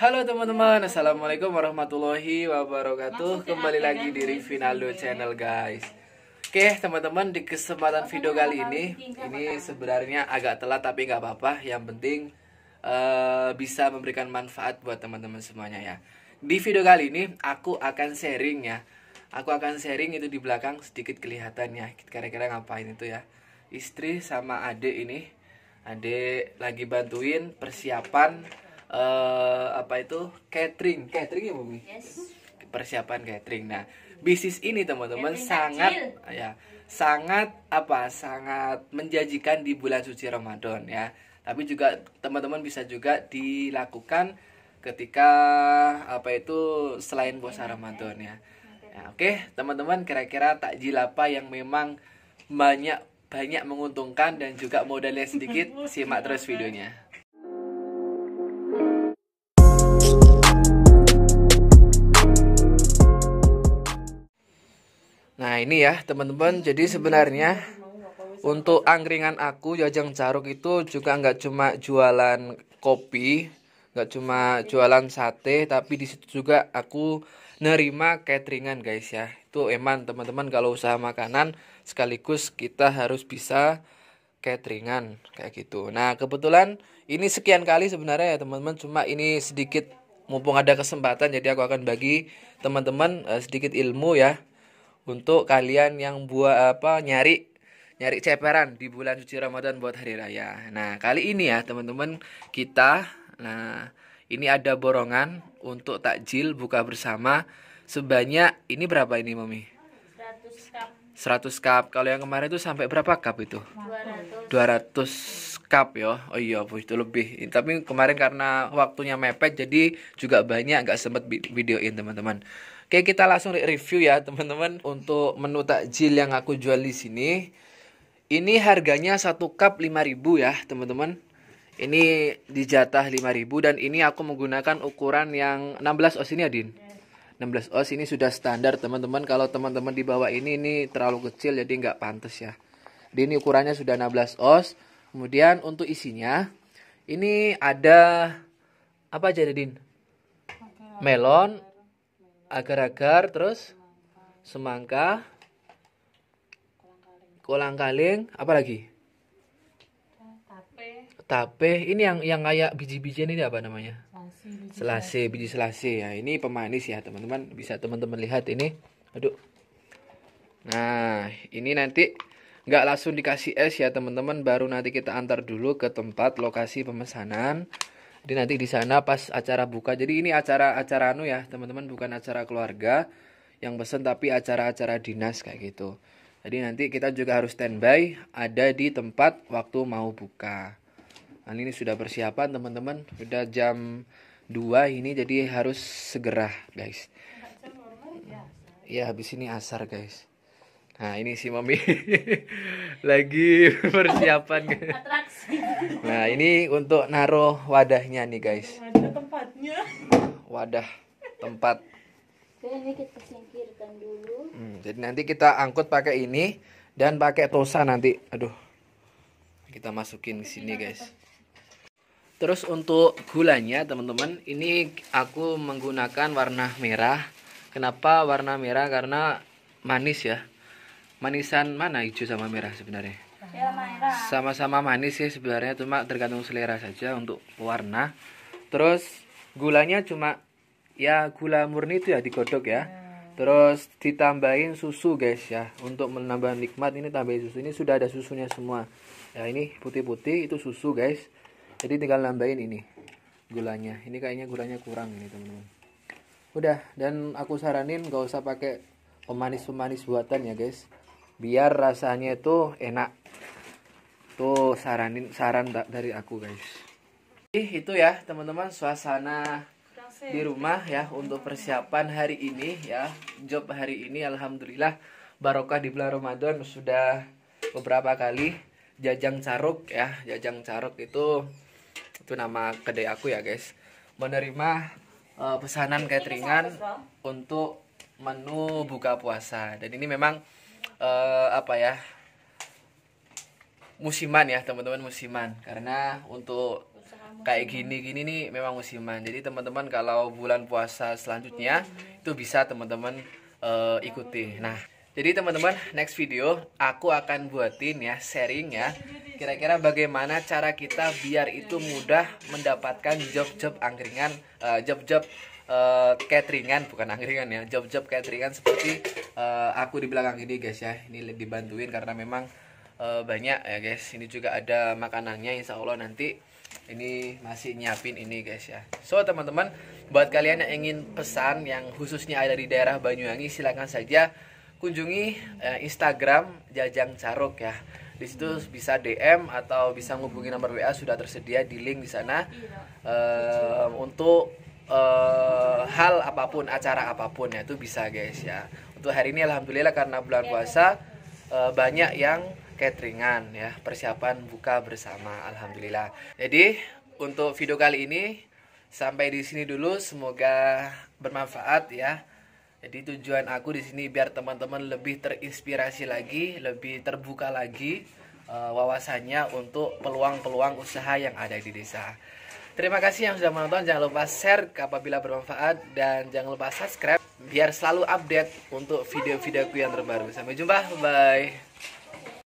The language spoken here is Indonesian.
Halo teman-teman, Assalamualaikum warahmatullahi wabarakatuh Kembali lagi ya, di Rivinaldo iya. Channel guys Oke teman-teman di kesempatan video kali ini Ini sebenarnya agak telat tapi nggak apa-apa Yang penting uh, bisa memberikan manfaat buat teman-teman semuanya ya Di video kali ini aku akan sharing ya Aku akan sharing itu di belakang sedikit kelihatannya Kira-kira ngapain itu ya Istri sama adik ini Adik lagi bantuin persiapan uh, apa itu catering catering ya bumi yes. persiapan catering nah bisnis ini teman-teman sangat kecil. ya sangat apa sangat menjanjikan di bulan suci Ramadan ya tapi juga teman-teman bisa juga dilakukan ketika apa itu selain puasa Ramadan ya. ya Oke, okay. teman-teman kira-kira takjil apa yang memang banyak banyak menguntungkan dan juga modalnya sedikit simak terus videonya. Nah ini ya teman-teman jadi sebenarnya untuk angkringan aku Jajang Jaruk itu juga nggak cuma jualan kopi nggak cuma jualan sate tapi disitu juga aku nerima cateringan guys ya itu emang teman-teman kalau usaha makanan sekaligus kita harus bisa cateringan kayak gitu nah kebetulan ini sekian kali sebenarnya ya teman-teman cuma ini sedikit mumpung ada kesempatan jadi aku akan bagi teman-teman eh, sedikit ilmu ya untuk kalian yang buat apa nyari nyari ceperan di bulan suci Ramadan buat hari raya. Nah, kali ini ya teman-teman kita nah ini ada borongan untuk takjil buka bersama sebanyak ini berapa ini Mami? 100 cup. 100 cup. Kalau yang kemarin itu sampai berapa cup itu? 200. 200 cup ya. Oh iya, itu lebih. Tapi kemarin karena waktunya mepet jadi juga banyak nggak sempat videoin teman-teman. Oke, kita langsung review ya, teman-teman. Untuk menu takjil yang aku jual di sini, ini harganya satu cup 5000 ya, teman-teman. Ini dijatah 5000 dan ini aku menggunakan ukuran yang 16 os ini, Adin. 16 os ini sudah standar, teman-teman. Kalau teman-teman di bawah ini ini terlalu kecil jadi nggak pantas ya. Jadi ini ukurannya sudah 16 os. Kemudian untuk isinya, ini ada apa aja, Adin? Melon, agar-agar terus semangka kolang kaling apa lagi tape ini yang yang kayak biji-bijian ini apa namanya selase biji selase ya ini pemanis ya teman-teman bisa teman-teman lihat ini aduh nah ini nanti nggak langsung dikasih es ya teman-teman baru nanti kita antar dulu ke tempat lokasi pemesanan jadi nanti di sana pas acara buka. Jadi ini acara-acara anu ya, teman-teman bukan acara keluarga yang pesen tapi acara-acara dinas kayak gitu. Jadi nanti kita juga harus standby ada di tempat waktu mau buka. Nah, ini sudah persiapan teman-teman, sudah jam 2 ini jadi harus segera guys. Ya habis ini asar guys. Nah ini si Mami lagi persiapan. Nah ini untuk naruh wadahnya nih guys. Wadah tempatnya. Wadah tempat. Hmm, jadi nanti kita angkut pakai ini dan pakai tosa nanti. Aduh, kita masukin ke sini guys. Terus untuk gulanya teman-teman, ini aku menggunakan warna merah. Kenapa warna merah? Karena manis ya manisan mana hijau sama merah sebenarnya ya, sama-sama manis sih sebenarnya cuma tergantung selera saja untuk warna terus gulanya cuma ya gula murni itu ya digodok ya hmm. terus ditambahin susu guys ya untuk menambah nikmat ini tambahin susu ini sudah ada susunya semua ya ini putih-putih itu susu guys jadi tinggal nambahin ini gulanya ini kayaknya gulanya kurang ini teman-teman udah dan aku saranin gak usah pakai pemanis-pemanis buatan ya guys biar rasanya itu enak tuh saranin saran dari aku guys Ih, itu ya teman-teman suasana di rumah ya untuk persiapan hari ini ya job hari ini alhamdulillah barokah di bulan Ramadan sudah beberapa kali jajang caruk ya jajang caruk itu itu nama kedai aku ya guys menerima uh, pesanan cateringan untuk menu buka puasa dan ini memang uh, apa ya musiman ya teman-teman musiman karena untuk kayak gini-gini nih memang musiman jadi teman-teman kalau bulan puasa selanjutnya itu bisa teman-teman uh, ikuti nah jadi teman-teman next video aku akan buatin ya sharing ya kira-kira bagaimana cara kita biar itu mudah mendapatkan job-job angkringan eh, job-job uh, job -job uh, cateringan bukan angkringan ya job-job cateringan seperti uh, aku di belakang ini guys ya ini dibantuin karena memang uh, banyak ya guys ini juga ada makanannya insya Allah nanti ini masih nyiapin ini guys ya so teman-teman buat kalian yang ingin pesan yang khususnya ada di daerah Banyuwangi silahkan saja kunjungi uh, Instagram Jajang Carok ya di situ bisa DM atau bisa menghubungi nomor WA sudah tersedia di link di sana uh, untuk uh, hal apapun acara apapun ya itu bisa guys ya untuk hari ini alhamdulillah karena bulan iya, puasa uh, banyak yang cateringan ya persiapan buka bersama alhamdulillah jadi untuk video kali ini sampai di sini dulu semoga bermanfaat ya jadi tujuan aku di sini biar teman-teman lebih terinspirasi lagi lebih terbuka lagi uh, wawasannya untuk peluang-peluang usaha yang ada di desa Terima kasih yang sudah menonton. Jangan lupa share apabila bermanfaat dan jangan lupa subscribe biar selalu update untuk video-videoku yang terbaru. Sampai jumpa. Bye.